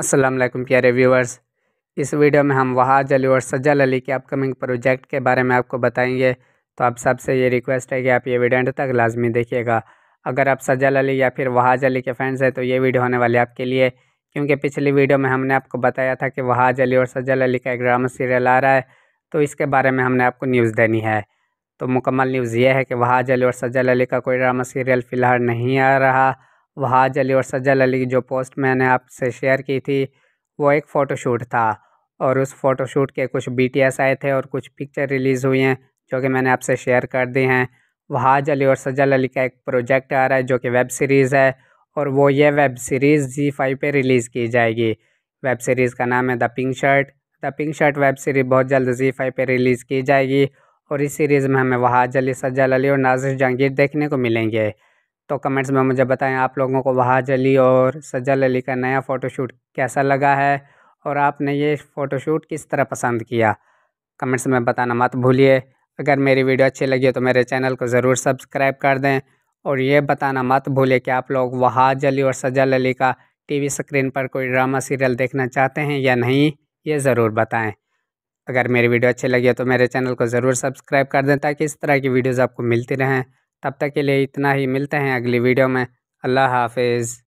असलम प्यारे व्यूअर्स इस वीडियो में हम वहाज अली और सज्जल अली के अपकमिंग प्रोजेक्ट के बारे में आपको बताएंगे तो आप सबसे ये रिक्वेस्ट है कि आप ये वीडियो एंड तक लाजमी देखिएगा अगर आप सज्जल अली या फिर वहाज अली के फैंस हैं तो ये वीडियो होने वाली आपके लिए क्योंकि पिछली वीडियो में हमने आपको बताया था कि वहाज अली और सज्जल अली का एक ड्रामा सीरियल आ रहा है तो इसके बारे में हमने आपको न्यूज़ देनी है तो मुकम्मल न्यूज़ ये है कि वहाज अली और सज्जल अली का कोई ड्रामा सीरियल फ़िलहाल नहीं आ रहा वहाज अली और सज्जल अली की जो पोस्ट मैंने आपसे शेयर की थी वो एक फ़ोटोशूट था और उस फ़ोटोशूट के कुछ बी आए थे और कुछ पिक्चर रिलीज़ हुई हैं जो कि मैंने आपसे शेयर कर दी हैं वहाज अली और सज्जल अली का एक प्रोजेक्ट आ रहा है जो कि वेब सीरीज़ है और वो ये वेब सीरीज़ जी फाइव पर रिलीज़ की जाएगी वेब सीरीज़ का नाम है the pink shirt the pink shirt web series बहुत जल्द जी फाइव पर रिलीज़ की जाएगी और इस सीरीज़ में हमें वहाज अली सज्जल अली और नाजिर जहांगीर देखने को मिलेंगे तो कमेंट्स में मुझे बताएं आप लोगों को वहाज अली और सज्जल अली का नया फ़ोटोशूट कैसा लगा है और आपने ये फ़ोटोशूट किस तरह पसंद किया कमेंट्स में बताना मत भूलिए अगर मेरी वीडियो अच्छी लगी तो मेरे चैनल को ज़रूर सब्सक्राइब कर दें और ये बताना मत भूलिए कि आप लोग वहाज अली और सज्जल अली का टीवी स्क्रीन पर कोई ड्रामा सीरियल देखना चाहते हैं या नहीं ये ज़रूर बताएं अगर मेरी वीडियो अच्छी लगी है तो मेरे चैनल को ज़रूर सब्सक्राइब कर दें ताकि इस तरह की वीडियोज़ आपको मिलती रहें तब तक के लिए इतना ही मिलते हैं अगली वीडियो में अल्लाह हाफिज़